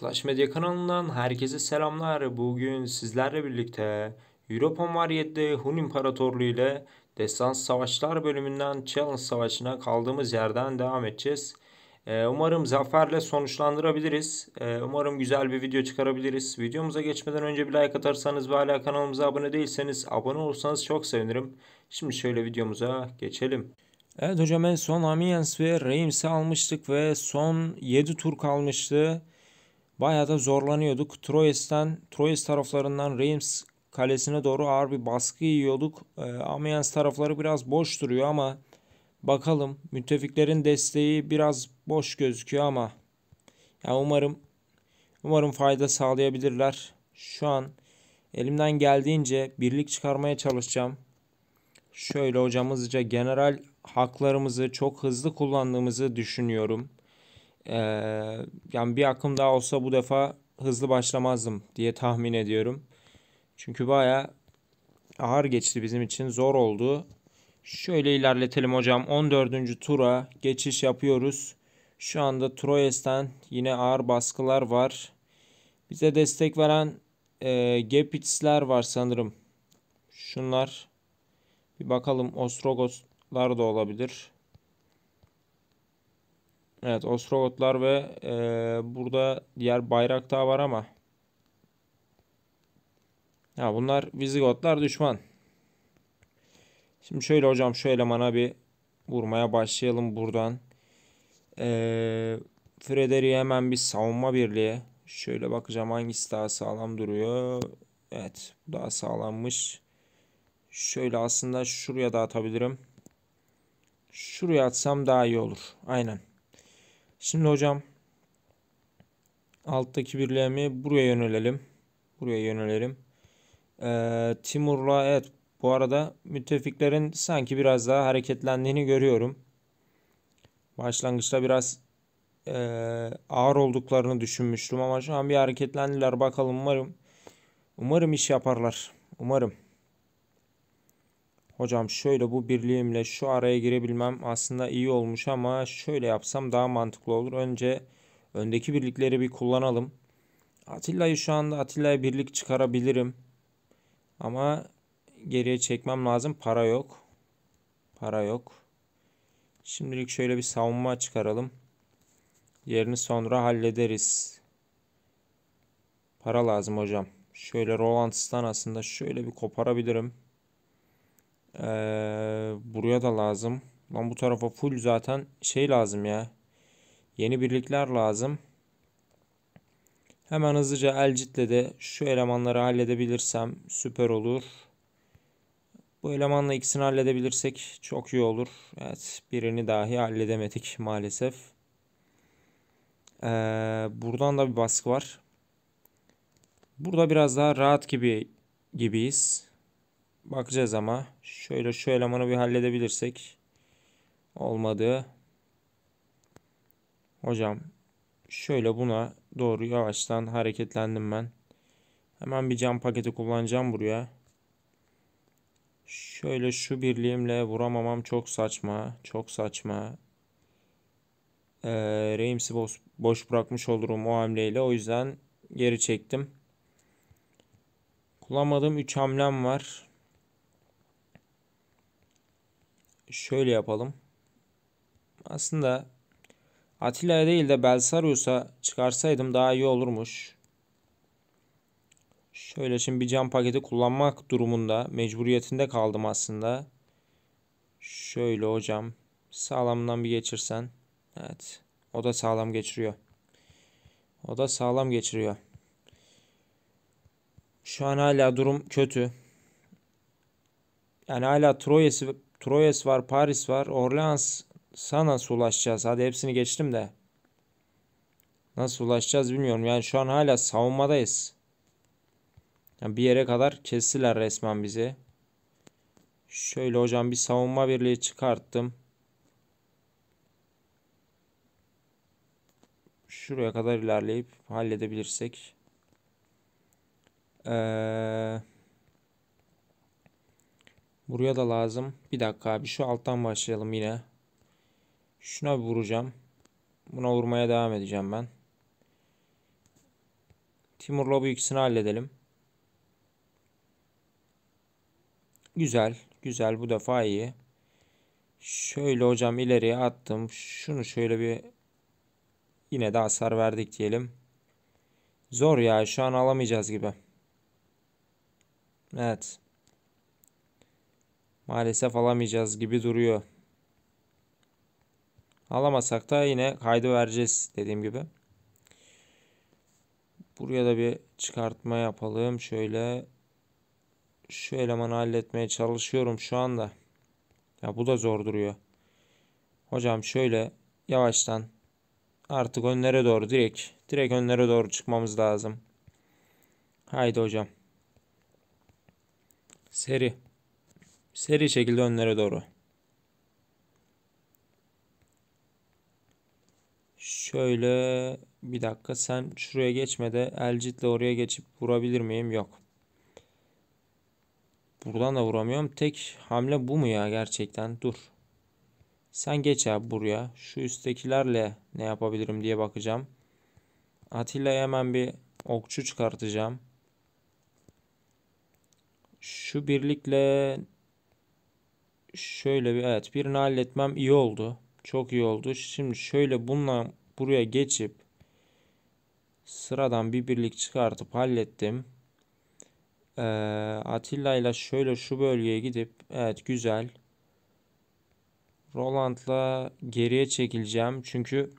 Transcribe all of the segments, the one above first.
Clash Media kanalından herkese selamlar. Bugün sizlerle birlikte Europa Mariyet'te Hun İmparatorluğu ile Destans Savaşlar bölümünden Challenge Savaşı'na kaldığımız yerden devam edeceğiz. Ee, umarım zaferle sonuçlandırabiliriz. Ee, umarım güzel bir video çıkarabiliriz. Videomuza geçmeden önce bir like atarsanız ve hala kanalımıza abone değilseniz abone olursanız çok sevinirim. Şimdi şöyle videomuza geçelim. Evet hocam en son Amiens ve Reims'i almıştık ve son 7 tur kalmıştı bayağı da zorlanıyorduk. Troyes'ten, Troyes taraflarından Reims kalesine doğru ağır bir baskı yiyorduk. E, Amiens tarafları biraz boş duruyor ama bakalım müttefiklerin desteği biraz boş gözüküyor ama yani umarım umarım fayda sağlayabilirler. Şu an elimden geldiğince birlik çıkarmaya çalışacağım. Şöyle hocamızca general haklarımızı çok hızlı kullandığımızı düşünüyorum. Ee, yani bir akım daha olsa bu defa hızlı başlamazdım diye tahmin ediyorum. Çünkü baya ağır geçti bizim için zor oldu. Şöyle ilerletelim hocam 14. tura geçiş yapıyoruz. Şu anda Troyes'ten yine ağır baskılar var. Bize destek veren e, Gepits'ler var sanırım. Şunlar. Bir bakalım Ostrogos'lar da olabilir. Evet Ostrogotlar ve e, burada diğer bayrak daha var ama. Ya bunlar Vizigotlar düşman. Şimdi şöyle hocam şu elemana bir vurmaya başlayalım buradan. Ee, Frederick'e hemen bir savunma birliği. Şöyle bakacağım hangisi daha sağlam duruyor. Evet daha sağlammış. Şöyle aslında şuraya da atabilirim. Şuraya atsam daha iyi olur. Aynen. Şimdi hocam alttaki birliğimi buraya yönelelim. Buraya yönelelim. Ee, Timur'la evet bu arada müttefiklerin sanki biraz daha hareketlendiğini görüyorum. Başlangıçta biraz e, ağır olduklarını düşünmüştüm ama şu an bir hareketlendiler. Bakalım umarım umarım iş yaparlar. Umarım. Hocam şöyle bu birliğimle şu araya girebilmem aslında iyi olmuş ama şöyle yapsam daha mantıklı olur. Önce öndeki birlikleri bir kullanalım. Atilla'yı şu anda Atilla'ya birlik çıkarabilirim. Ama geriye çekmem lazım. Para yok. Para yok. Şimdilik şöyle bir savunma çıkaralım. Yerini sonra hallederiz. Para lazım hocam. Şöyle Rolands'tan aslında şöyle bir koparabilirim. Ee, buraya da lazım. Lan bu tarafa full zaten şey lazım ya. Yeni birlikler lazım. Hemen hızlıca Elcit'le de şu elemanları halledebilirsem süper olur. Bu elemanla ikisini halledebilirsek çok iyi olur. Evet birini dahi halledemedik maalesef. Ee, buradan da bir baskı var. Burada biraz daha rahat gibi gibiyiz bakacağız ama. Şöyle şu elemanı bir halledebilirsek. Olmadı. Hocam şöyle buna doğru yavaştan hareketlendim ben. Hemen bir cam paketi kullanacağım buraya. Şöyle şu birliğimle vuramamam çok saçma. Çok saçma. Ee, Reims'i boş, boş bırakmış olurum o hamleyle. O yüzden geri çektim. Kullanmadığım 3 hamlem var. şöyle yapalım. Aslında Atilla'ya değil de Belsarius'a çıkarsaydım daha iyi olurmuş. Şöyle şimdi bir cam paketi kullanmak durumunda mecburiyetinde kaldım aslında. Şöyle hocam sağlamdan bir geçirsen. Evet o da sağlam geçiriyor. O da sağlam geçiriyor. Şu an hala durum kötü. Yani hala Troyes'i Troyes var, Paris var, Orleans sana ulaşacağız. Hadi hepsini geçtim de. Nasıl ulaşacağız bilmiyorum. Yani şu an hala savunmadayız. Yani bir yere kadar kestiler resmen bizi. Şöyle hocam bir savunma birliği çıkarttım. Şuraya kadar ilerleyip halledebilirsek. Eee... Buraya da lazım. Bir dakika abi şu alttan başlayalım yine. Şuna vuracağım. Buna vurmaya devam edeceğim ben. Timur'la bu ikisini halledelim. Güzel. Güzel. Bu defa iyi. Şöyle hocam ileriye attım. Şunu şöyle bir yine de hasar verdik diyelim. Zor ya. Şu an alamayacağız gibi. Evet maalesef alamayacağız gibi duruyor. Alamasak da yine kaydı vereceğiz dediğim gibi. Buraya da bir çıkartma yapalım. Şöyle şu elemanı halletmeye çalışıyorum şu anda. Ya bu da zor duruyor. Hocam şöyle yavaştan artık önlere doğru direkt direkt önlere doğru çıkmamız lazım. Haydi hocam. Seri. Seri şekilde önlere doğru. Şöyle bir dakika sen şuraya geçme de elcitle oraya geçip vurabilir miyim? Yok. Buradan da vuramıyorum. Tek hamle bu mu ya gerçekten? Dur. Sen geç abi buraya. Şu üsttekilerle ne yapabilirim diye bakacağım. Atilla'ya hemen bir okçu çıkartacağım. Şu birlikle şöyle bir evet birini halletmem iyi oldu. Çok iyi oldu. Şimdi şöyle bununla buraya geçip sıradan bir birlik çıkartıp hallettim. Ee, Atilla ile şöyle şu bölgeye gidip evet güzel. Roland'la geriye çekileceğim. Çünkü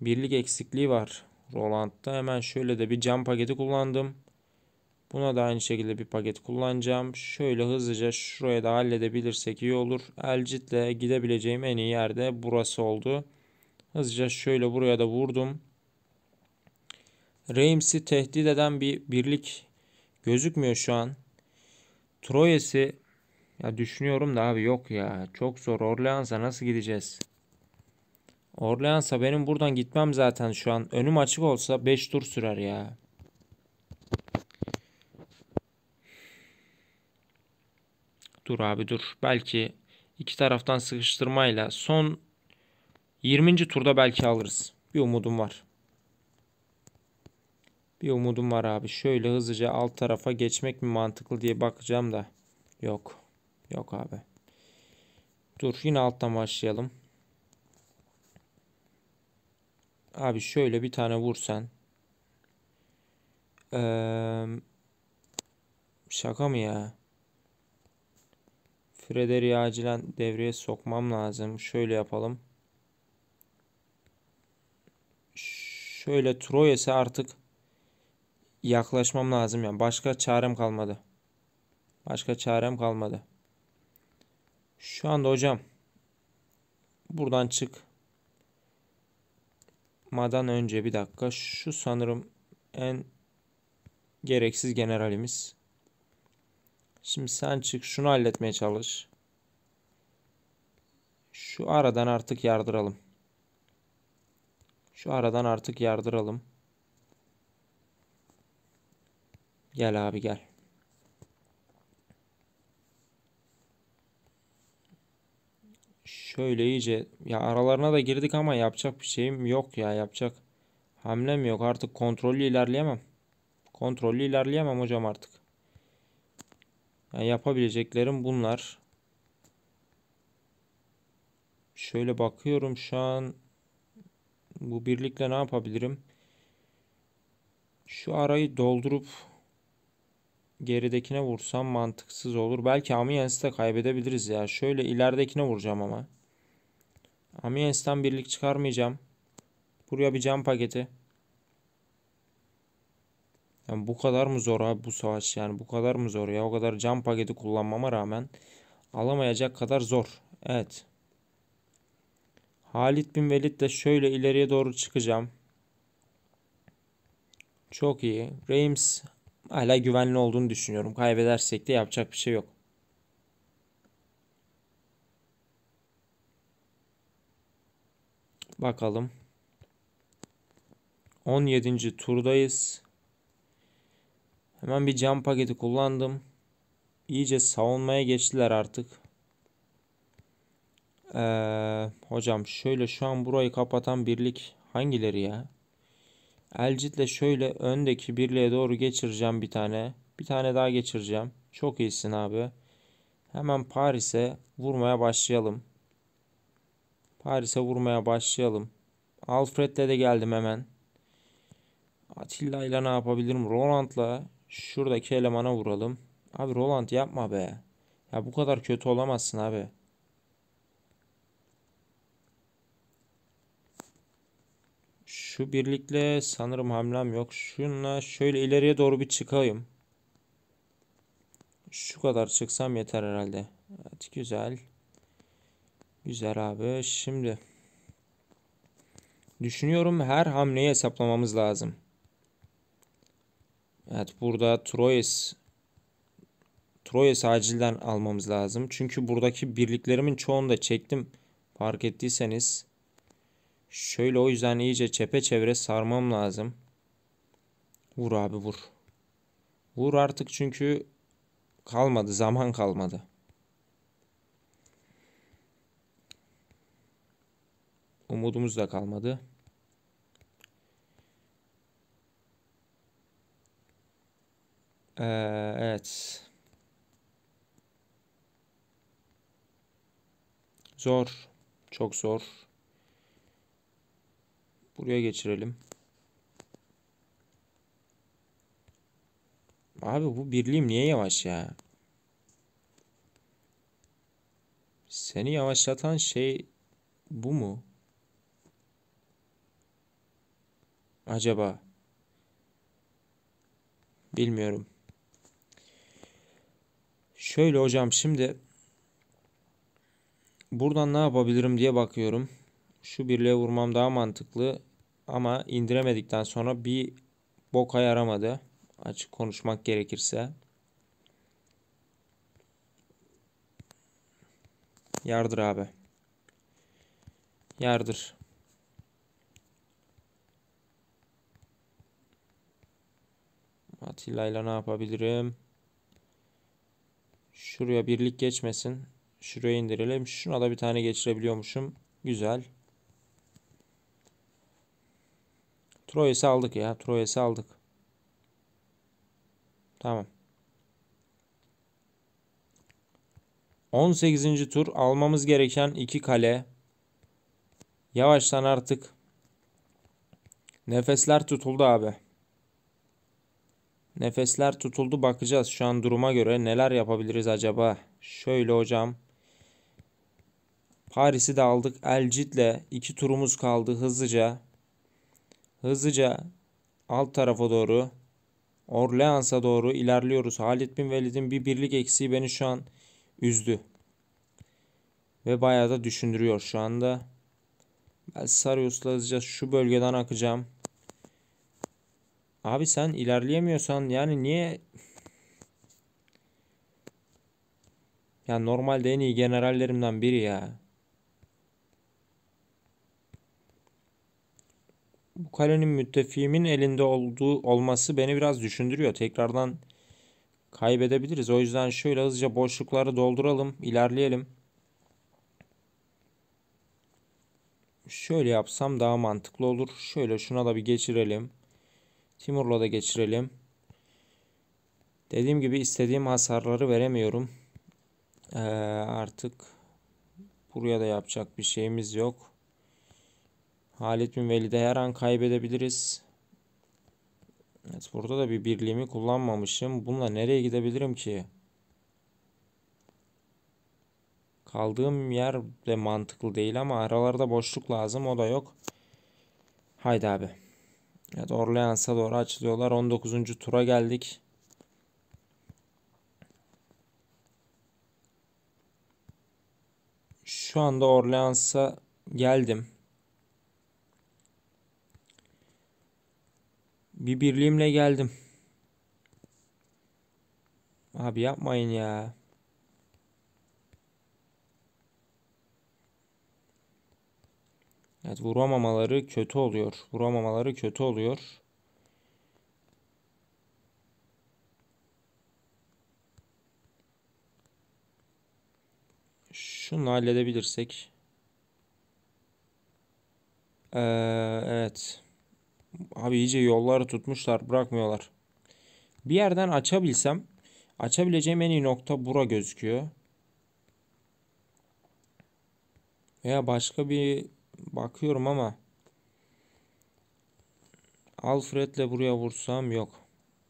birlik eksikliği var Roland'da. Hemen şöyle de bir cam paketi kullandım. Buna da aynı şekilde bir paket kullanacağım. Şöyle hızlıca şuraya da halledebilirsek iyi olur. Elcitle gidebileceğim en iyi yerde burası oldu. Hızlıca şöyle buraya da vurdum. Reims'i tehdit eden bir birlik gözükmüyor şu an. Troyes'i ya düşünüyorum da abi yok ya. Çok zor. Orleans'a nasıl gideceğiz? Orleans'a benim buradan gitmem zaten şu an. Önüm açık olsa 5 tur sürer ya. Dur abi dur. Belki iki taraftan sıkıştırmayla son 20. turda belki alırız. Bir umudum var. Bir umudum var abi. Şöyle hızlıca alt tarafa geçmek mi mantıklı diye bakacağım da. Yok. Yok abi. Dur yine alttan başlayalım. Abi şöyle bir tane vursan. Ee, şaka mı ya? Frederick'i acilen devreye sokmam lazım. Şöyle yapalım. Şöyle Troyes'e artık yaklaşmam lazım. Yani başka çarem kalmadı. Başka çarem kalmadı. Şu anda hocam buradan çık. Madan önce bir dakika. Şu sanırım en gereksiz generalimiz. Şimdi sen çık şunu halletmeye çalış. Şu aradan artık yardıralım. Şu aradan artık yardıralım. Gel abi gel. Şöyle iyice ya aralarına da girdik ama yapacak bir şeyim yok ya yapacak hamlem yok artık kontrollü ilerleyemem. Kontrollü ilerleyemem hocam artık. Yani yapabileceklerim bunlar. Şöyle bakıyorum şu an bu birlikle ne yapabilirim? Şu arayı doldurup geridekine vursam mantıksız olur. Belki Amiens'i de kaybedebiliriz ya. Şöyle ileridekine vuracağım ama. Amiens'ten birlik çıkarmayacağım. Buraya bir cam paketi. Yani bu kadar mı zor abi bu savaş yani bu kadar mı zor ya o kadar can paketi kullanmama rağmen alamayacak kadar zor. Evet. Halit bin Velid de şöyle ileriye doğru çıkacağım. Çok iyi. Reims hala güvenli olduğunu düşünüyorum. Kaybedersek de yapacak bir şey yok. Bakalım. 17. turdayız. Hemen bir cam paketi kullandım. İyice savunmaya geçtiler artık. Ee, hocam şöyle şu an burayı kapatan birlik hangileri ya? Elcitle şöyle öndeki birliğe doğru geçireceğim bir tane. Bir tane daha geçireceğim. Çok iyisin abi. Hemen Paris'e vurmaya başlayalım. Paris'e vurmaya başlayalım. Alfred'le de geldim hemen. Atilla ile ne yapabilirim? Roland'la Şuradaki elemana vuralım. Abi Roland yapma be. Ya bu kadar kötü olamazsın abi. Şu birlikle sanırım hamlem yok. Şunla şöyle ileriye doğru bir çıkayım. Şu kadar çıksam yeter herhalde. Evet güzel. Güzel abi. Şimdi düşünüyorum her hamleyi hesaplamamız lazım. Evet burada Troyes Troyes acilden almamız lazım. Çünkü buradaki birliklerimin çoğunu da çektim. Fark ettiyseniz. Şöyle o yüzden iyice çepeçevre sarmam lazım. Vur abi vur. Vur artık çünkü kalmadı zaman kalmadı. Umudumuz da kalmadı. Ee, evet. Zor. Çok zor. Buraya geçirelim. Abi bu birliğim niye yavaş ya? Seni yavaşlatan şey bu mu? Acaba? Bilmiyorum. Şöyle hocam şimdi buradan ne yapabilirim diye bakıyorum. Şu birliğe vurmam daha mantıklı ama indiremedikten sonra bir bok ayaramadı. Açık konuşmak gerekirse. Yardır abi. Yardır. Atilla ile ne yapabilirim? Şuraya birlik geçmesin. Şuraya indirelim. Şuna da bir tane geçirebiliyormuşum. Güzel. Troyes'i aldık ya. Troyes'i aldık. Tamam. 18. tur almamız gereken iki kale. Yavaştan artık. Nefesler tutuldu abi. Nefesler tutuldu bakacağız şu an duruma göre neler yapabiliriz acaba? Şöyle hocam. Paris'i de aldık. Elcit'le iki turumuz kaldı hızlıca. Hızlıca alt tarafa doğru Orleans'a doğru ilerliyoruz. Halit bin Velid'in bir birlik eksiği beni şu an üzdü. Ve bayağı da düşündürüyor şu anda. Ben Sarius'la hızlıca şu bölgeden akacağım. Abi sen ilerleyemiyorsan yani niye Yani normalde en iyi generallerimden biri ya. Bu kalenin müttefiğimin elinde olduğu olması beni biraz düşündürüyor. Tekrardan kaybedebiliriz. O yüzden şöyle hızlıca boşlukları dolduralım, ilerleyelim. Şöyle yapsam daha mantıklı olur. Şöyle şuna da bir geçirelim. Timur'la da geçirelim. Dediğim gibi istediğim hasarları veremiyorum. Ee, artık buraya da yapacak bir şeyimiz yok. Halit bin Velid'i her an kaybedebiliriz. Evet, burada da bir birliğimi kullanmamışım. Bununla nereye gidebilirim ki? Kaldığım yer de mantıklı değil ama aralarda boşluk lazım. O da yok. Haydi abi. Evet Orleans'a doğru açılıyorlar. 19. tura geldik. Şu anda Orleans'a geldim. Bir birliğimle geldim. Abi yapmayın ya. Evet vuramamaları kötü oluyor. Vuramamaları kötü oluyor. Şunu halledebilirsek. Ee, evet. Abi iyice yolları tutmuşlar. Bırakmıyorlar. Bir yerden açabilsem. Açabileceğim en iyi nokta bura gözüküyor. Veya başka bir bakıyorum ama Alfred'le buraya vursam yok.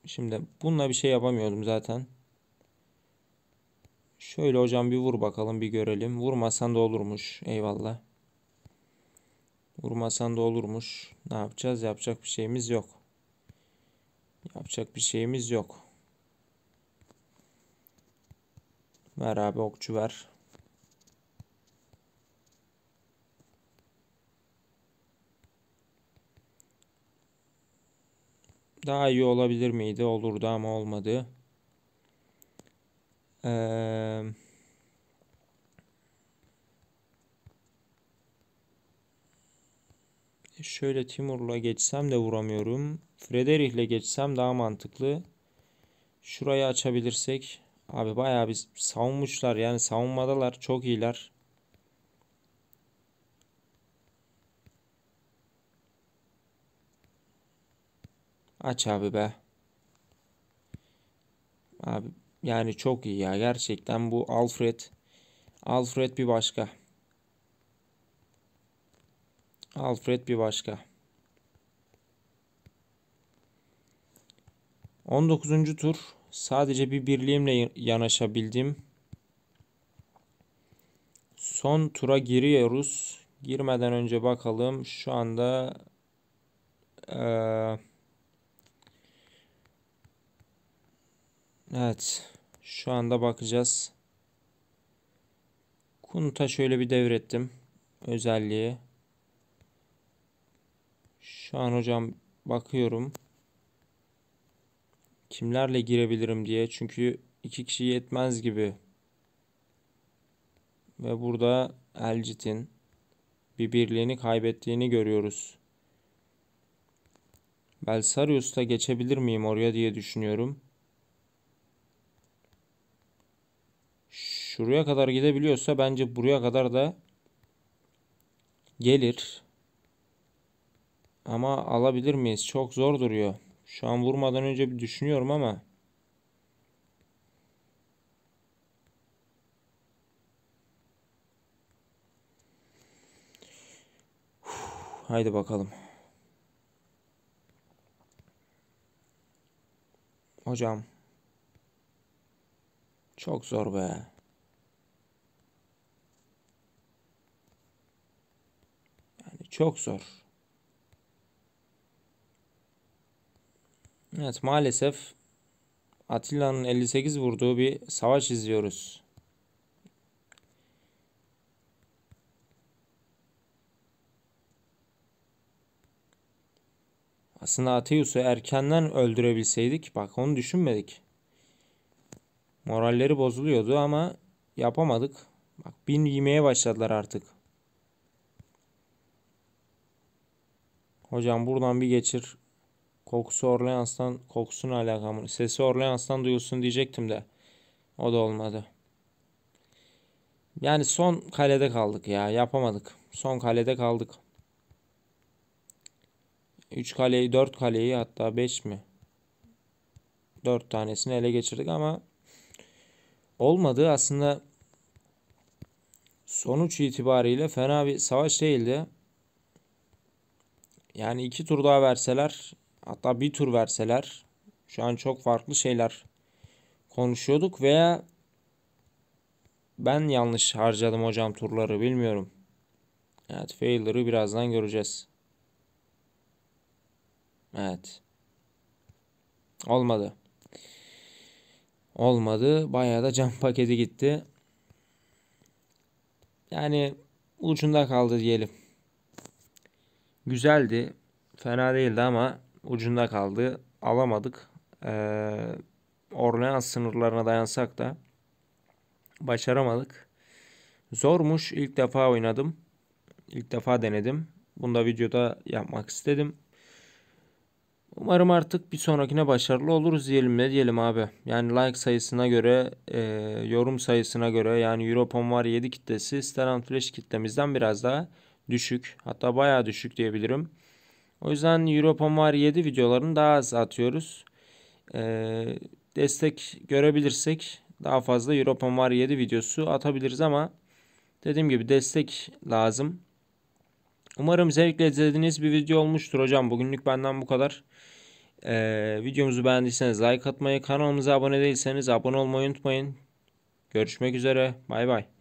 Şimdi bununla bir şey yapamıyordum zaten. Şöyle hocam bir vur bakalım bir görelim. Vurmasan da olurmuş. Eyvallah. Vurmasan da olurmuş. Ne yapacağız? Yapacak bir şeyimiz yok. Yapacak bir şeyimiz yok. Ver abi okçu ver. Daha iyi olabilir miydi? Olurdu ama olmadı. Ee, şöyle Timur'la geçsem de vuramıyorum. Frederick'le geçsem daha mantıklı. Şurayı açabilirsek. Abi bayağı biz savunmuşlar yani savunmadalar çok iyiler. Aç abi be. Abi yani çok iyi ya. Gerçekten bu Alfred. Alfred bir başka. Alfred bir başka. 19. tur sadece bir birliğimle yanaşabildim. Son tura giriyoruz. Girmeden önce bakalım. Şu anda eee Evet. Şu anda bakacağız. Kunta şöyle bir devrettim. Özelliği. Şu an hocam bakıyorum. Kimlerle girebilirim diye. Çünkü iki kişi yetmez gibi. Ve burada Elcit'in bir birliğini kaybettiğini görüyoruz. Belsarius'ta geçebilir miyim oraya diye düşünüyorum. Şuraya kadar gidebiliyorsa bence buraya kadar da gelir. Ama alabilir miyiz? Çok zor duruyor. Şu an vurmadan önce bir düşünüyorum ama. haydi bakalım. Hocam. Çok zor be. Çok zor. Evet maalesef Atilla'nın 58 vurduğu bir savaş izliyoruz. Aslında Ateus'u erkenden öldürebilseydik bak onu düşünmedik. Moralleri bozuluyordu ama yapamadık. Bak bin yemeye başladılar artık. Hocam buradan bir geçir. Kokusu Orleans'tan kokusunu alakamı. Sesi Orleans'tan duyulsun diyecektim de. O da olmadı. Yani son kalede kaldık ya. Yapamadık. Son kalede kaldık. 3 kaleyi 4 kaleyi hatta 5 mi? 4 tanesini ele geçirdik ama olmadı. Aslında sonuç itibariyle fena bir savaş değildi. Yani iki tur daha verseler hatta bir tur verseler şu an çok farklı şeyler konuşuyorduk veya ben yanlış harcadım hocam turları bilmiyorum. Evet failer'ı birazdan göreceğiz. Evet. Olmadı. Olmadı. Bayağı da cam paketi gitti. Yani ucunda kaldı diyelim. Güzeldi. Fena değildi ama ucunda kaldı. Alamadık. Ee, Orleans sınırlarına dayansak da başaramadık. Zormuş. İlk defa oynadım. İlk defa denedim. Bunu da videoda yapmak istedim. Umarım artık bir sonrakine başarılı oluruz diyelim ne diyelim abi. Yani like sayısına göre, e, yorum sayısına göre yani Europon var 7 kitlesi, Stellan Flash kitlemizden biraz daha düşük. Hatta bayağı düşük diyebilirim. O yüzden Europa var 7 videolarını daha az atıyoruz. Ee, destek görebilirsek daha fazla Europa var 7 videosu atabiliriz ama dediğim gibi destek lazım. Umarım zevkle izlediğiniz bir video olmuştur hocam. Bugünlük benden bu kadar. Ee, videomuzu beğendiyseniz like atmayı, kanalımıza abone değilseniz abone olmayı unutmayın. Görüşmek üzere. Bay bay.